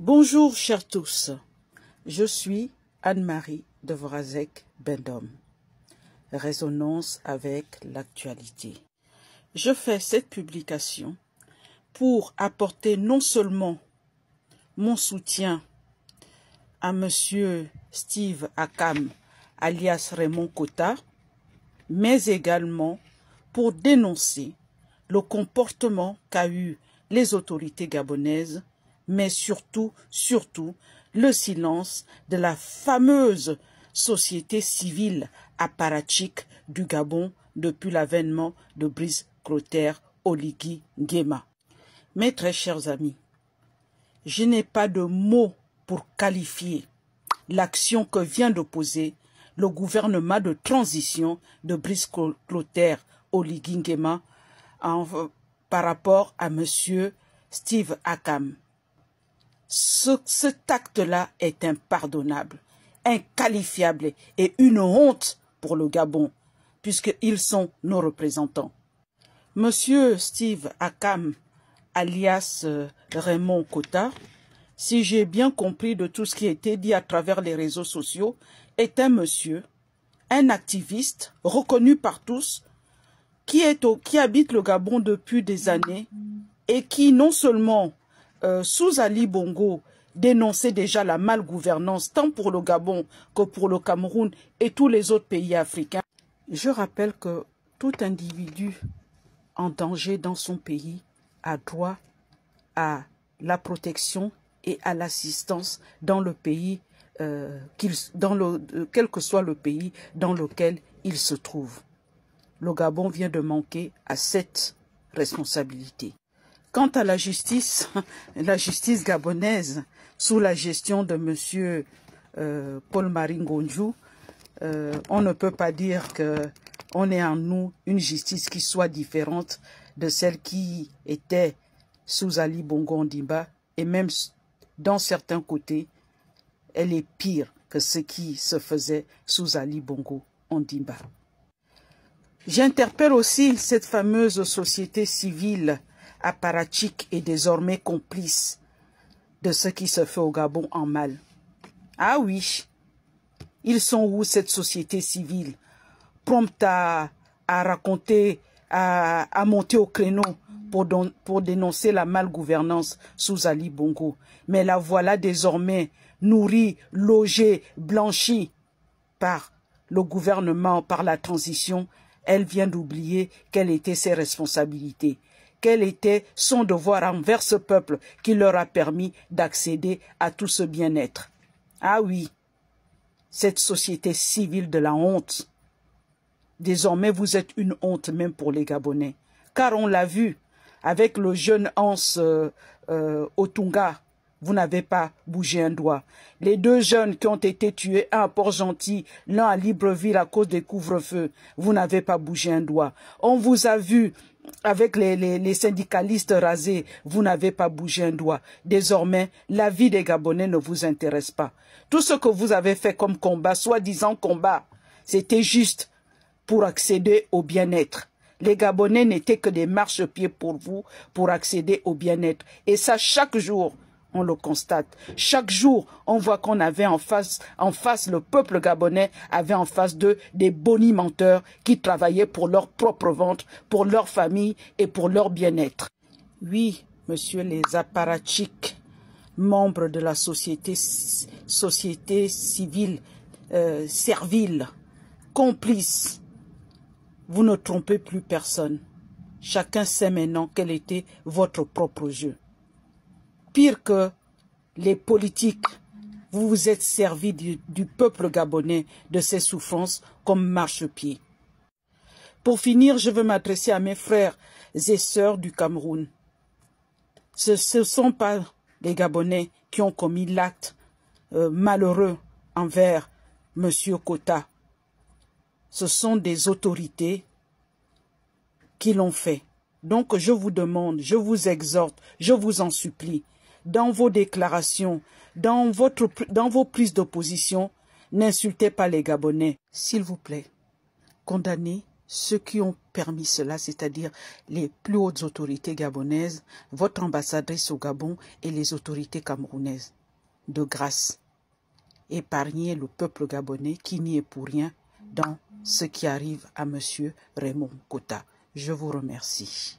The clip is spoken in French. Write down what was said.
Bonjour chers tous, je suis Anne-Marie de vrazek Bendom. Résonance avec l'actualité. Je fais cette publication pour apporter non seulement mon soutien à monsieur Steve Akam alias Raymond Kota, mais également pour dénoncer le comportement qu'a eu les autorités gabonaises mais surtout, surtout, le silence de la fameuse société civile apparatchique du Gabon depuis l'avènement de Brice Clotaire Oligui Nguema. Mes très chers amis, je n'ai pas de mots pour qualifier l'action que vient d'opposer le gouvernement de transition de Brice Clotaire Oligui Nguema par rapport à M. Steve Akam ce, cet acte-là est impardonnable, inqualifiable et une honte pour le Gabon, puisqu'ils sont nos représentants. Monsieur Steve Akam, alias euh, Raymond Cotard, si j'ai bien compris de tout ce qui a été dit à travers les réseaux sociaux, est un monsieur, un activiste reconnu par tous, qui, qui habite le Gabon depuis des années et qui non seulement euh, sous Ali Bongo, dénonçait déjà la malgouvernance tant pour le Gabon que pour le Cameroun et tous les autres pays africains. Je rappelle que tout individu en danger dans son pays a droit à la protection et à l'assistance dans le pays, euh, dans le, euh, quel que soit le pays dans lequel il se trouve. Le Gabon vient de manquer à cette responsabilité. Quant à la justice, la justice gabonaise, sous la gestion de M. Euh, Paul-Marie Ngonjou, euh, on ne peut pas dire qu'on ait en nous une justice qui soit différente de celle qui était sous Ali Bongo Ondimba, et même dans certains côtés, elle est pire que ce qui se faisait sous Ali Bongo Ondimba. J'interpelle aussi cette fameuse société civile apparatchik et désormais complice de ce qui se fait au Gabon en mal. Ah oui, ils sont où cette société civile prompte à, raconter, à, monter au créneau pour, pour dénoncer la malgouvernance sous Ali Bongo. Mais la voilà désormais nourrie, logée, blanchie par le gouvernement, par la transition. Elle vient d'oublier quelles étaient ses responsabilités quel était son devoir envers ce peuple qui leur a permis d'accéder à tout ce bien-être. Ah oui, cette société civile de la honte. Désormais, vous êtes une honte même pour les Gabonais. Car on l'a vu avec le jeune Hans euh, euh, Otunga, vous n'avez pas bougé un doigt. Les deux jeunes qui ont été tués, un à Port-Gentil, l'un à Libreville à cause des couvre-feux, vous n'avez pas bougé un doigt. On vous a vu avec les, les syndicalistes rasés, vous n'avez pas bougé un doigt. Désormais, la vie des Gabonais ne vous intéresse pas. Tout ce que vous avez fait comme combat, soi-disant combat, c'était juste pour accéder au bien-être. Les Gabonais n'étaient que des marchepieds pour vous, pour accéder au bien-être. Et ça, chaque jour, on le constate. Chaque jour, on voit qu'on avait en face, en face, le peuple gabonais avait en face d'eux des menteurs qui travaillaient pour leur propre ventre, pour leur famille et pour leur bien-être. Oui, monsieur les apparatchiks, membres de la société, société civile, euh, servile, complices, vous ne trompez plus personne. Chacun sait maintenant quel était votre propre jeu pire que les politiques. Vous vous êtes servi du, peuple gabonais, de ses souffrances, comme marchepied. Pour finir, je veux m'adresser à mes frères et sœurs du Cameroun. Ce ne sont pas les Gabonais qui ont commis l'acte euh, malheureux envers M. Kota. Ce sont des autorités qui l'ont fait. Donc je vous demande, je vous exhorte, je vous en supplie, dans vos déclarations, dans, votre, dans vos prises d'opposition, n'insultez pas les Gabonais. S'il vous plaît, condamnez ceux qui ont permis cela, c'est-à-dire les plus hautes autorités gabonaises, votre ambassadrice au Gabon et les autorités camerounaises. De grâce, épargnez le peuple gabonais qui n'y est pour rien dans ce qui arrive à M. Raymond Kota. Je vous remercie.